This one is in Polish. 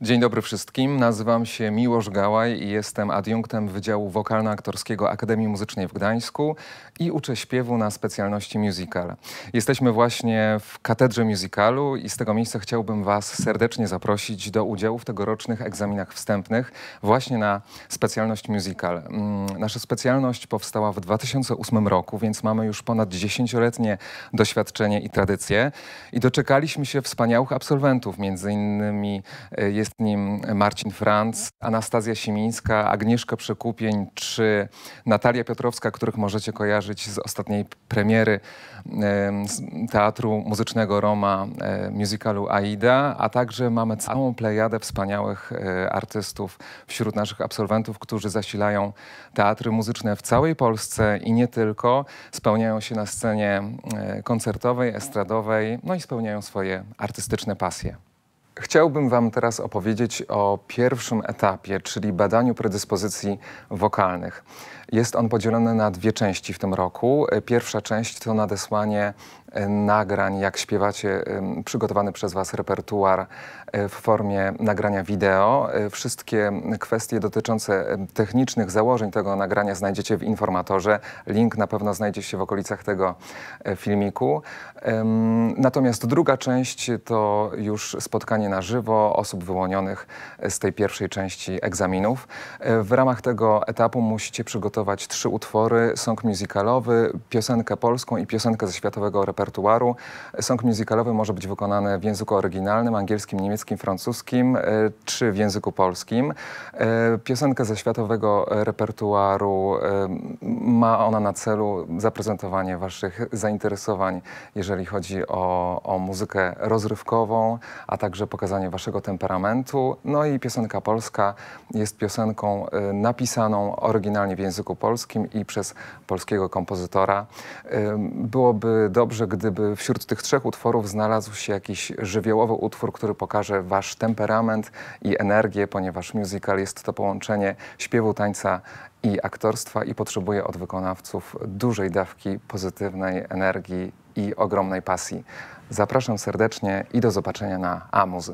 Dzień dobry wszystkim, nazywam się Miłosz Gałaj i jestem adiunktem Wydziału Wokalno-Aktorskiego Akademii Muzycznej w Gdańsku i uczę śpiewu na specjalności musical. Jesteśmy właśnie w katedrze musicalu i z tego miejsca chciałbym Was serdecznie zaprosić do udziału w tegorocznych egzaminach wstępnych właśnie na specjalność musical. Mm, nasza specjalność powstała w 2008 roku, więc mamy już ponad dziesięcioletnie doświadczenie i tradycje i doczekaliśmy się wspaniałych absolwentów, między innymi jest jest nim Marcin Franc, Anastazja Simińska, Agnieszka Przekupień czy Natalia Piotrowska, których możecie kojarzyć z ostatniej premiery Teatru Muzycznego Roma musicalu Aida, a także mamy całą plejadę wspaniałych e, artystów wśród naszych absolwentów, którzy zasilają teatry muzyczne w całej Polsce i nie tylko, spełniają się na scenie e, koncertowej, estradowej, no i spełniają swoje artystyczne pasje. Chciałbym Wam teraz opowiedzieć o pierwszym etapie, czyli badaniu predyspozycji wokalnych. Jest on podzielony na dwie części w tym roku. Pierwsza część to nadesłanie nagrań, jak śpiewacie przygotowany przez Was repertuar e, w formie nagrania wideo. E, wszystkie kwestie dotyczące technicznych założeń tego nagrania znajdziecie w informatorze. Link na pewno znajdzie się w okolicach tego e, filmiku. Natomiast druga część to już spotkanie na żywo osób wyłonionych z tej pierwszej części egzaminów. W ramach tego etapu musicie przygotować trzy utwory, song musicalowy, piosenkę polską i piosenkę ze światowego repertuaru repertuaru. Song musicalowy może być wykonany w języku oryginalnym, angielskim, niemieckim, francuskim e, czy w języku polskim. E, piosenkę ze światowego repertuaru e, ma ona na celu zaprezentowanie waszych zainteresowań, jeżeli chodzi o, o muzykę rozrywkową, a także pokazanie waszego temperamentu. No i piosenka polska jest piosenką napisaną oryginalnie w języku polskim i przez polskiego kompozytora. Byłoby dobrze, gdyby wśród tych trzech utworów znalazł się jakiś żywiołowy utwór, który pokaże wasz temperament i energię, ponieważ musical jest to połączenie śpiewu, tańca i aktorstwa i potrzebuje od wykonawców dużej dawki pozytywnej energii i ogromnej pasji. Zapraszam serdecznie i do zobaczenia na Amuz.